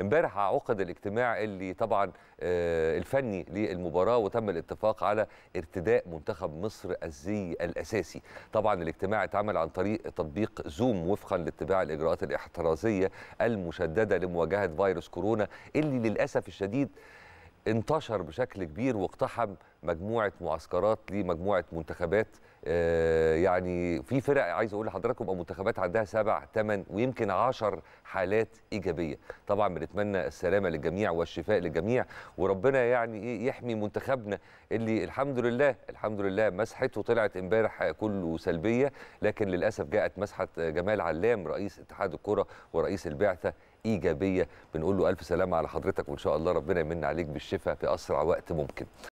امبارح عقد الاجتماع اللي طبعا آه، الفني للمباراه وتم الاتفاق على ارتداء منتخب مصر الزي الاساسي طبعا الاجتماع اتعمل عن طريق تطبيق زوم وفقا لاتباع الاجراءات الاحترازيه المشدده لمواجهه فيروس كورونا اللي للاسف الشديد انتشر بشكل كبير واقتحم مجموعه معسكرات لمجموعه منتخبات آه، يعني في فرق عايز اقول لحضراتكم او منتخبات عندها سبع ثمان ويمكن عشر حالات ايجابيه طبعا بنتمنى السلامه للجميع والشفاء للجميع وربنا يعني ايه يحمي منتخبنا اللي الحمد لله الحمد لله مسحته طلعت امبارح كله سلبيه لكن للاسف جاءت مسحه جمال علام رئيس اتحاد الكره ورئيس البعثه ايجابيه بنقول له الف سلامه على حضرتك وان شاء الله ربنا يمن عليك بالشفاء في اسرع وقت ممكن